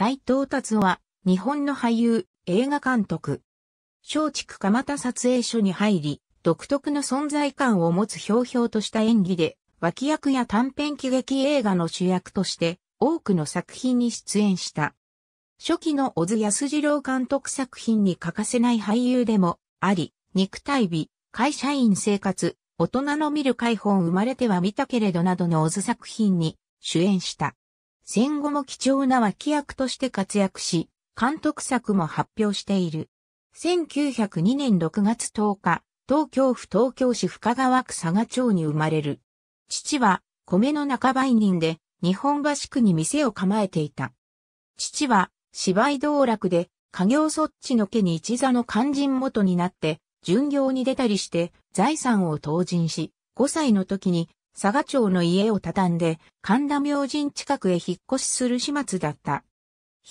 斎藤達夫は、日本の俳優、映画監督。松竹蒲田撮影所に入り、独特の存在感を持つひょうひょうとした演技で、脇役や短編喜劇映画の主役として、多くの作品に出演した。初期の小津安二郎監督作品に欠かせない俳優でも、あり、肉体美、会社員生活、大人の見る解放生まれては見たけれどなどの小津作品に主演した。戦後も貴重な脇役として活躍し、監督作も発表している。1902年6月10日、東京府東京市深川区佐賀町に生まれる。父は米の仲売人で日本橋区に店を構えていた。父は芝居道楽で家業そっちの家に一座の肝心元になって巡業に出たりして財産を投人し、5歳の時に佐賀町の家を畳んで、神田明神近くへ引っ越しする始末だった。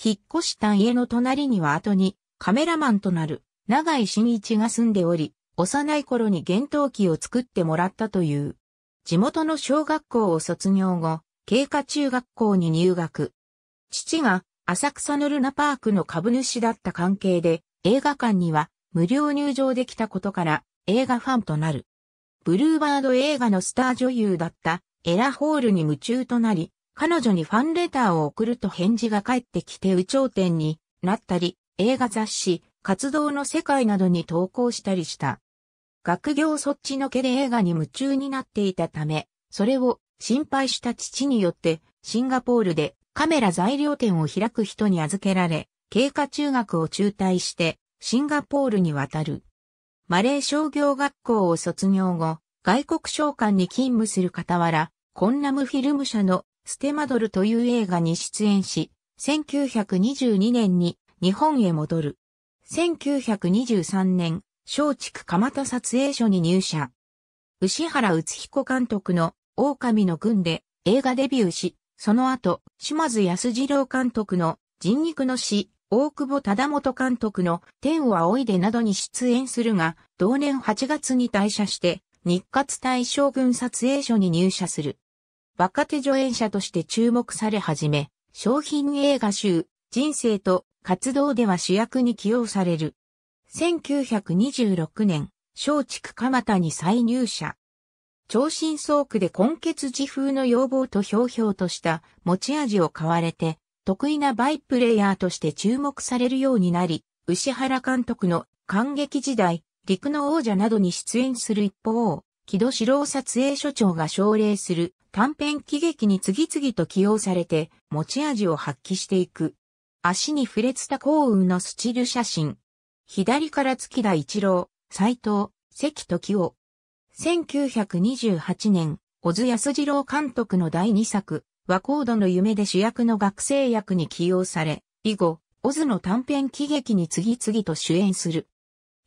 引っ越した家の隣には後に、カメラマンとなる、長井真一が住んでおり、幼い頃に厳冬機を作ってもらったという。地元の小学校を卒業後、経過中学校に入学。父が浅草のルナパークの株主だった関係で、映画館には無料入場できたことから映画ファンとなる。ブルーバード映画のスター女優だったエラ・ホールに夢中となり、彼女にファンレターを送ると返事が返ってきて有頂天になったり、映画雑誌、活動の世界などに投稿したりした。学業そっちのけで映画に夢中になっていたため、それを心配した父によってシンガポールでカメラ材料店を開く人に預けられ、経過中学を中退してシンガポールに渡る。マレー商業学校を卒業後、外国商館に勤務する傍ら、コンラムフィルム社のステマドルという映画に出演し、1922年に日本へ戻る。1923年、松竹蒲田撮影所に入社。牛原宇彦監督の狼の軍で映画デビューし、その後、島津安二郎監督の人肉の死大久保忠元監督の天を仰いでなどに出演するが、同年8月に退社して、日活大将軍撮影所に入社する。若手助演者として注目され始め、商品映画集、人生と活動では主役に起用される。1926年、松竹蒲田に再入社。超新倉庫で根血自風の要望とひょうひょうとした持ち味を買われて、得意なバイプレイヤーとして注目されるようになり、牛原監督の感激時代、陸の王者などに出演する一方、木戸史郎撮影所長が奨励する短編喜劇に次々と起用されて持ち味を発揮していく。足に触れつた幸運のスチル写真。左から月田一郎、斎藤、関時夫。1928年、小津安二郎監督の第2作、和ー度の夢で主役の学生役に起用され、以後、オズの短編喜劇に次々と主演する。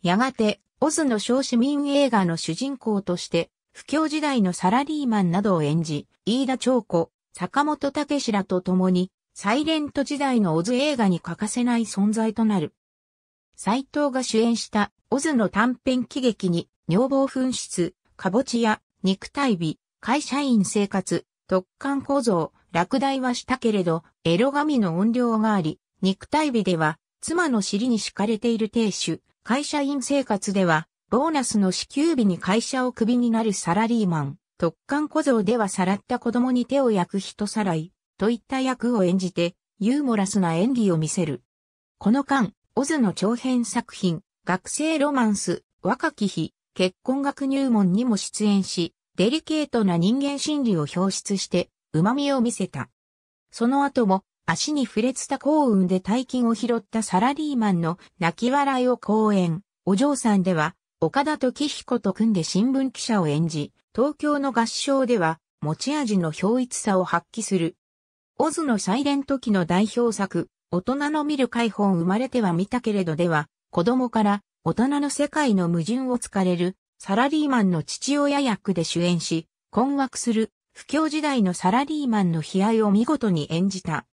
やがて、オズの小市民映画の主人公として、不況時代のサラリーマンなどを演じ、飯田長子、坂本武史らと共に、サイレント時代のオズ映画に欠かせない存在となる。斎藤が主演したオズの短編喜劇に、女房紛失、カボチや、肉体美、会社員生活、突貫小僧、落第はしたけれど、エロ神の怨霊があり、肉体美では、妻の尻に敷かれている亭主、会社員生活では、ボーナスの支給日に会社をクビになるサラリーマン、特艦小僧ではさらった子供に手を焼く人さらい、といった役を演じて、ユーモラスな演技を見せる。この間、オズの長編作品、学生ロマンス、若き日、結婚学入門にも出演し、デリケートな人間心理を表出して、旨味を見せた。その後も、足に触れつた幸運で大金を拾ったサラリーマンの泣き笑いを講演、お嬢さんでは、岡田時彦と組んで新聞記者を演じ、東京の合唱では、持ち味の表一さを発揮する。オズのサイレント期の代表作、大人の見る解本生まれては見たけれどでは、子供から大人の世界の矛盾を突かれる、サラリーマンの父親役で主演し、困惑する不況時代のサラリーマンの悲哀を見事に演じた。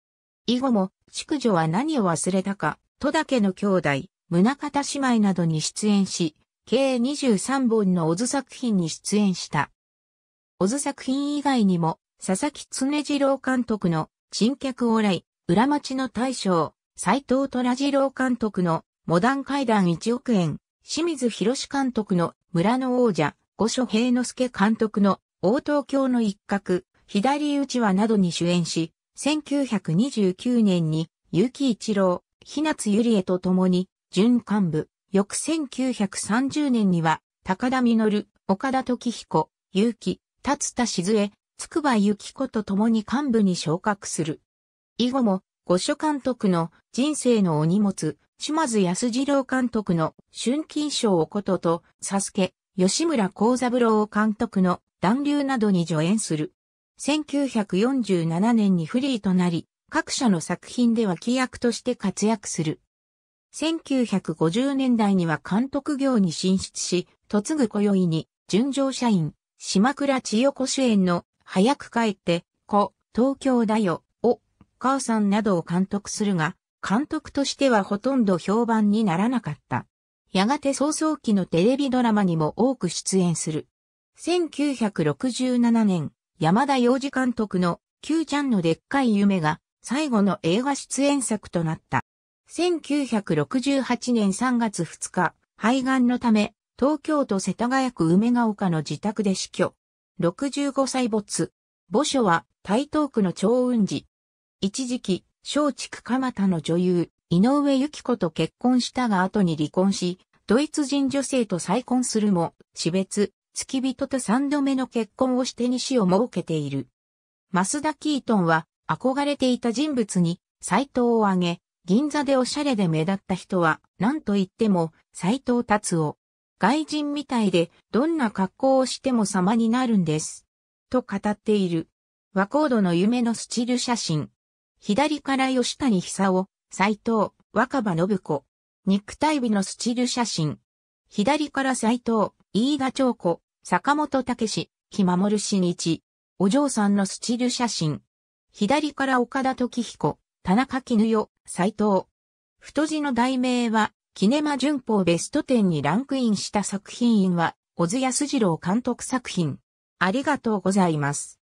以後も、畜女は何を忘れたか、戸田家の兄弟、宗方姉妹などに出演し、計23本のオズ作品に出演した。オズ作品以外にも、佐々木常次郎監督の、珍客往来、裏町の大将、斎藤虎次郎監督の、モダン階段1億円、清水博監督の村の王者、五所平之助監督の大東京の一角、左打ちはなどに主演し、1929年に結城一郎、日夏ゆりえと共に、準幹部、翌1930年には、高田実、岡田時彦、結城、達田静江、筑波幸子と共に幹部に昇格する。以後も、五所監督の人生のお荷物、島津安二郎監督の春金賞をことと、佐助、吉村幸三郎監督の暖流などに助演する。1947年にフリーとなり、各社の作品では規役として活躍する。1950年代には監督業に進出し、嫁ぐ今宵に、純情社員、島倉千代子主演の、早く帰って、子、東京だよ、お、母さんなどを監督するが、監督としてはほとんど評判にならなかった。やがて早々期のテレビドラマにも多く出演する。1967年、山田洋次監督の Q ちゃんのでっかい夢が最後の映画出演作となった。1968年3月2日、肺がんのため、東京都世田谷区梅ヶ丘の自宅で死去。65歳没。墓所は台東区の長雲寺。一時期、松竹蒲田の女優、井上由紀子と結婚したが後に離婚し、ドイツ人女性と再婚するも、死別、付き人と三度目の結婚をして西を設けている。増田キートンは、憧れていた人物に、斎藤を挙げ、銀座でおしゃれで目立った人は、何と言っても、斎藤達夫。外人みたいで、どんな格好をしても様になるんです。と語っている。和コードの夢のスチール写真。左から吉谷久夫、斎藤、若葉信子。肉体美のスチール写真。左から斎藤、飯田長子、坂本武史、木守新一。お嬢さんのスチール写真。左から岡田時彦、田中絹代、斎藤。太字の題名は、キネマ旬報ベスト10にランクインした作品は、小津安二郎監督作品。ありがとうございます。